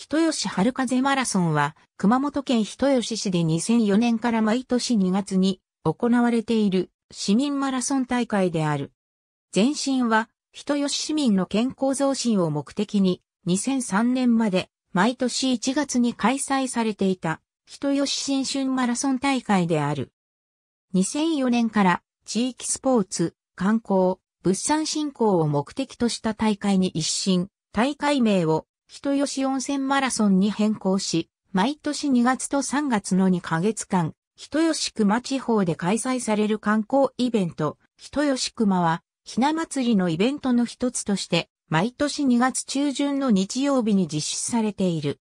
人吉春風マラソンは、熊本県人吉市で2004年から毎年2月に行われている市民マラソン大会である。前身は、人吉市民の健康増進を目的に、2003年まで毎年1月に開催されていた、人吉新春マラソン大会である。2004年から地域スポーツ、観光、物産振興を目的とした大会に一新、大会名を人吉温泉マラソンに変更し、毎年2月と3月の2ヶ月間、人吉熊地方で開催される観光イベント、人吉熊は、ひな祭りのイベントの一つとして、毎年2月中旬の日曜日に実施されている。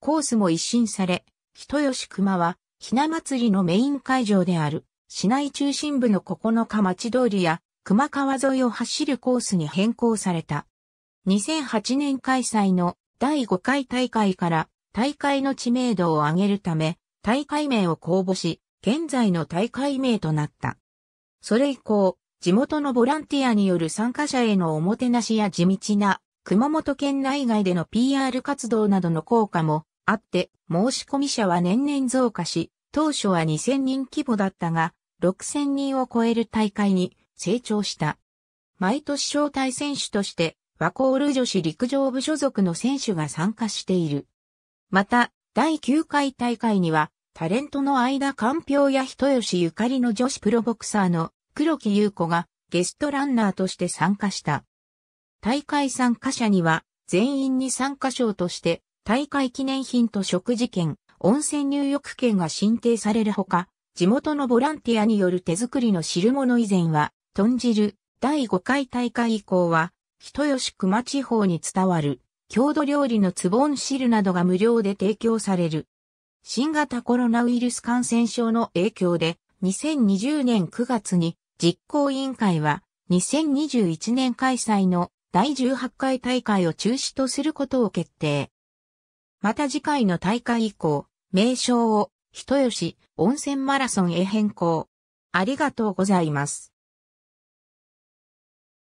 コースも一新され、人吉熊は、ひな祭りのメイン会場である、市内中心部の9日町通りや、熊川沿いを走るコースに変更された。2008年開催の第5回大会から大会の知名度を上げるため、大会名を公募し、現在の大会名となった。それ以降、地元のボランティアによる参加者へのおもてなしや地道な熊本県内外での PR 活動などの効果もあって、申し込み者は年々増加し、当初は2000人規模だったが、6000人を超える大会に成長した。毎年招待選手としてワコール女子陸上部所属の選手が参加している。また、第9回大会には、タレントの相田官票や人吉ゆかりの女子プロボクサーの黒木優子がゲストランナーとして参加した。大会参加者には全員に参加賞として大会記念品と食事券、温泉入浴券が申請されるほか、地元のボランティアによる手作りの汁物以前は、豚汁、第5回大会以降は、人吉熊地方に伝わる、郷土料理のツボン汁などが無料で提供される。新型コロナウイルス感染症の影響で、2020年9月に実行委員会は、2021年開催の第18回大会を中止とすることを決定。また次回の大会以降、名称を人吉温泉マラソンへ変更。ありがとうございます。